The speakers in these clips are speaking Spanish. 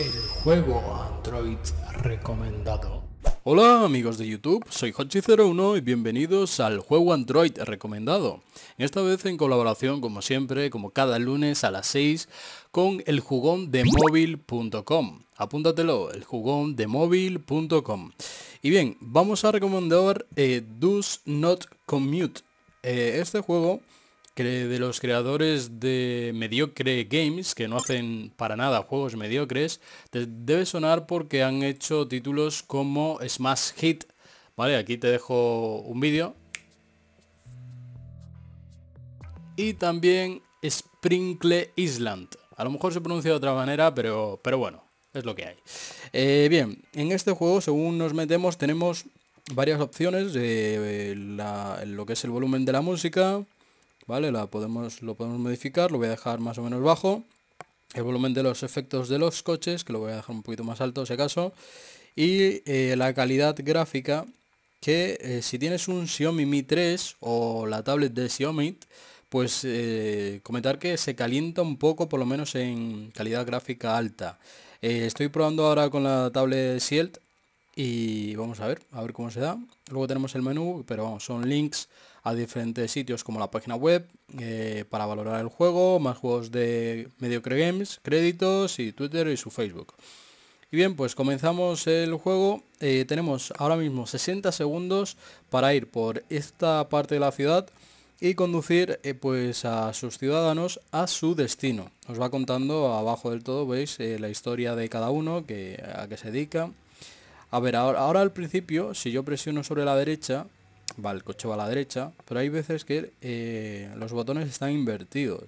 el juego Android recomendado. Hola amigos de YouTube, soy Hochi01 y bienvenidos al juego Android recomendado. Esta vez en colaboración, como siempre, como cada lunes a las 6, con el jugón de móvil.com. Apúntatelo, el jugón de móvil.com. Y bien, vamos a recomendar eh, Not Commute. Eh, este juego de los creadores de Mediocre Games, que no hacen para nada juegos mediocres, te debe sonar porque han hecho títulos como Smash Hit. Vale, aquí te dejo un vídeo. Y también Sprinkle Island. A lo mejor se pronuncia de otra manera, pero, pero bueno, es lo que hay. Eh, bien, en este juego, según nos metemos, tenemos varias opciones. Eh, lo que es el volumen de la música, ¿vale? La podemos, lo podemos modificar, lo voy a dejar más o menos bajo. El volumen de los efectos de los coches, que lo voy a dejar un poquito más alto si acaso. Y eh, la calidad gráfica, que eh, si tienes un Xiaomi Mi 3 o la tablet de Xiaomi, pues eh, comentar que se calienta un poco, por lo menos en calidad gráfica alta. estoy probando ahora con la tablet Sielt y vamos a ver, a ver cómo se da. Luego tenemos el menú, pero vamos, son links a diferentes sitios como la página web, eh, para valorar el juego, más juegos de Mediocre Games, créditos y Twitter y su Facebook. Y bien, pues comenzamos el juego. Eh, tenemos ahora mismo 60 segundos para ir por esta parte de la ciudad y conducir eh, pues a sus ciudadanos a su destino. Os va contando abajo del todo, veis, la historia de cada uno, que, a qué se dedica, a ver, ahora, al principio, si yo presiono sobre la derecha, va, el coche va a la derecha, pero hay veces que eh, los botones están invertidos.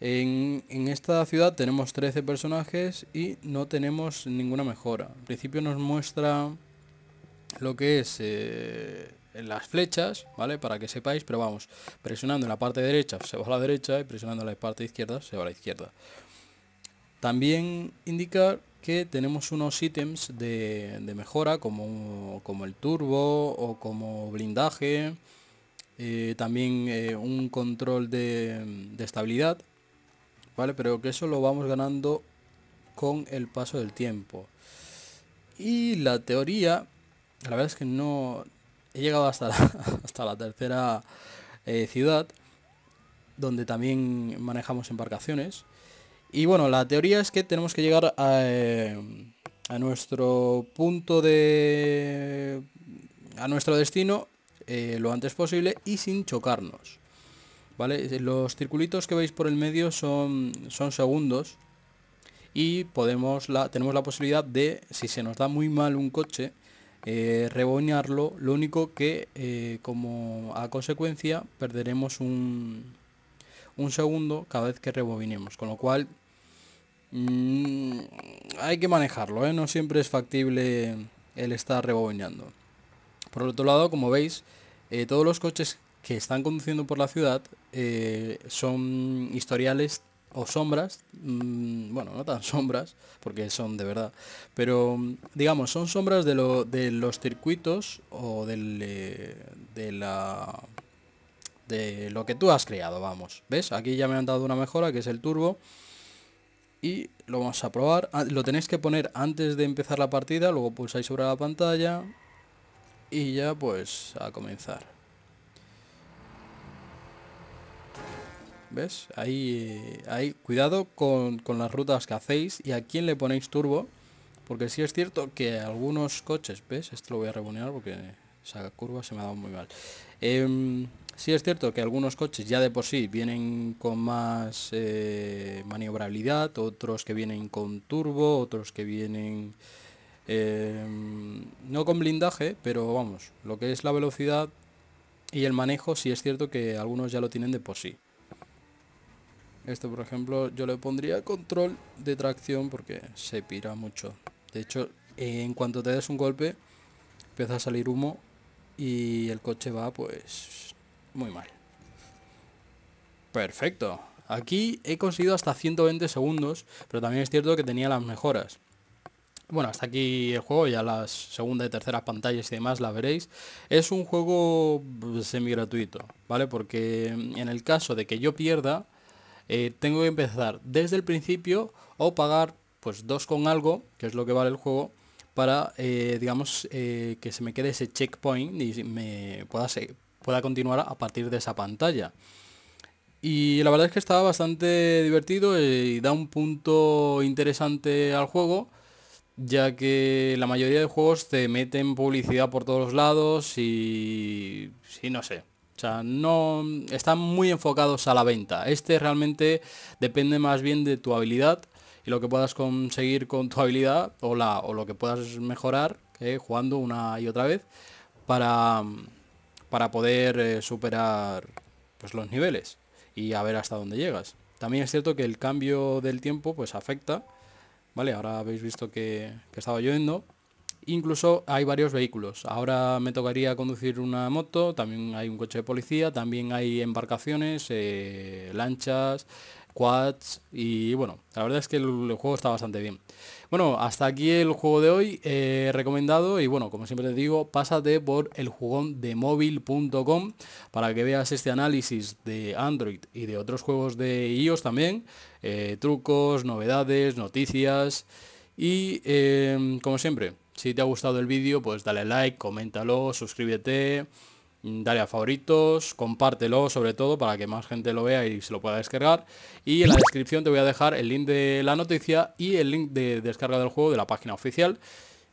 En, esta ciudad tenemos 13 personajes y no tenemos ninguna mejora. Al principio nos muestra lo que es eh, las flechas, ¿vale? Para que sepáis, pero vamos, presionando en la parte derecha se va a la derecha y presionando en la parte izquierda se va a la izquierda. También indicar que tenemos unos ítems de, mejora como, como, el turbo o como blindaje, eh, también eh, un control de, estabilidad, ¿vale? Pero que eso lo vamos ganando con el paso del tiempo. Y la teoría, la verdad es que no... He llegado hasta la, hasta la tercera eh, ciudad, donde también manejamos embarcaciones. Y bueno, la teoría es que tenemos que llegar a, eh, nuestro punto de... a nuestro destino eh, lo antes posible y sin chocarnos. ¿Vale? Los circulitos que veis por el medio son, son segundos y podemos la, tenemos la posibilidad de, si se nos da muy mal un coche, eh, reboñarlo, lo único que eh, como a consecuencia perderemos un, un segundo cada vez que rebobinemos, con lo cual mm, hay que manejarlo, ¿eh? no siempre es factible el estar rebobinando. Por otro lado, como veis, eh, todos los coches que están conduciendo por la ciudad eh, son historiales o sombras, mm, bueno, no tan sombras, porque son de verdad, pero digamos, son sombras de, lo, de los circuitos o del, de la de lo que tú has creado, vamos. ¿Ves? Aquí ya me han dado una mejora, que es el turbo. Y lo vamos a probar. Ah, lo tenéis que poner antes de empezar la partida, luego pulsáis sobre la pantalla. Y ya pues a comenzar. ¿Ves? Ahí, ahí cuidado con, las rutas que hacéis y a quién le ponéis turbo. Porque sí es cierto que algunos coches, ¿ves? Esto lo voy a rebonear porque esa curva se me ha dado muy mal. Em, Sí es cierto que algunos coches ya de por sí vienen con más eh, maniobrabilidad, otros que vienen con turbo, otros que vienen em, no con blindaje, pero vamos, lo que es la velocidad y el manejo sí es cierto que algunos ya lo tienen de por sí. Esto por ejemplo, yo le pondría control de tracción porque se pira mucho. De hecho, en cuanto te des un golpe, empieza a salir humo y el coche va pues muy mal. Perfecto. Aquí he conseguido hasta 120 segundos, pero también es cierto que tenía las mejoras. Bueno, hasta aquí el juego, ya las segunda y terceras pantallas y demás la veréis. Es un juego pues, semi-gratuito, ¿vale? Porque en el caso de que yo pierda, eh, tengo que empezar desde el principio o pagar pues dos con algo, que es lo que vale el juego, para, eh, digamos, eh, que se me quede ese checkpoint y me pueda seguir pueda continuar a partir de esa pantalla. Y la verdad es que está bastante divertido eh, y da un punto interesante al juego, ya que la mayoría de juegos te meten publicidad por todos lados y... no sé, o sea, no están muy enfocados a la venta. Este realmente depende más bien de tu habilidad y lo que puedas conseguir con tu habilidad o, o lo que puedas mejorar eh, jugando una y otra vez para, para poder eh, superar pues, los niveles y a ver hasta dónde llegas. También es cierto que el cambio del tiempo pues afecta, ¿vale? Ahora habéis visto que, estaba lloviendo. Incluso hay varios vehículos. Ahora me tocaría conducir una moto, también hay un coche de policía, también hay embarcaciones, eh, lanchas, quads y bueno, la verdad es que el, juego está bastante bien. Bueno, hasta aquí el juego de hoy eh, recomendado y bueno, como siempre te digo, pásate por el jugón de móvil.com para que veas este análisis de Android y de otros juegos de iOS también, eh, trucos, novedades, noticias y eh, como siempre, si te ha gustado el vídeo, pues dale like, coméntalo, suscríbete dale a favoritos, compártelo sobre todo para que más gente lo vea y se lo pueda descargar. Y en la descripción te voy a dejar el link de la noticia y el link de descarga del juego de la página oficial.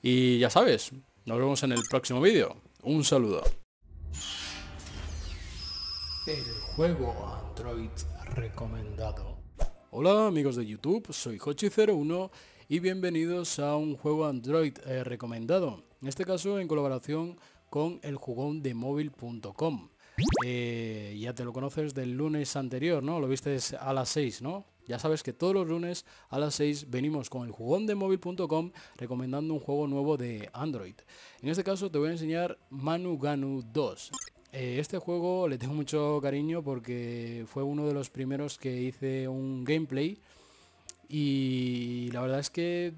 Y ya sabes, nos vemos en el próximo vídeo. Un saludo. El juego Android recomendado. Hola amigos de YouTube, soy Hochi01 y bienvenidos a un juego Android eh, recomendado. En este caso en colaboración con el jugón de móvil.com. Eh, ya te lo conoces del lunes anterior, ¿no? Lo viste a las 6, ¿no? Ya sabes que todos los lunes a las 6 venimos con el jugón de móvil.com recomendando un juego nuevo de Android. En este caso te voy a enseñar Manu Ganu 2. Eh, este juego le tengo mucho cariño porque fue uno de los primeros que hice un gameplay y la verdad es que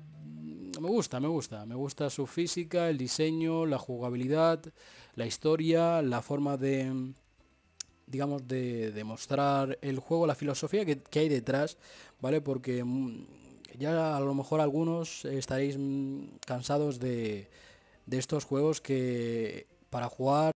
me gusta, me gusta. Me gusta su física, el diseño, la jugabilidad, la historia, la forma de digamos, de, demostrar el juego, la filosofía que, que hay detrás, ¿vale? Porque mm, ya a lo mejor algunos estaréis mm, cansados de, de estos juegos que para jugar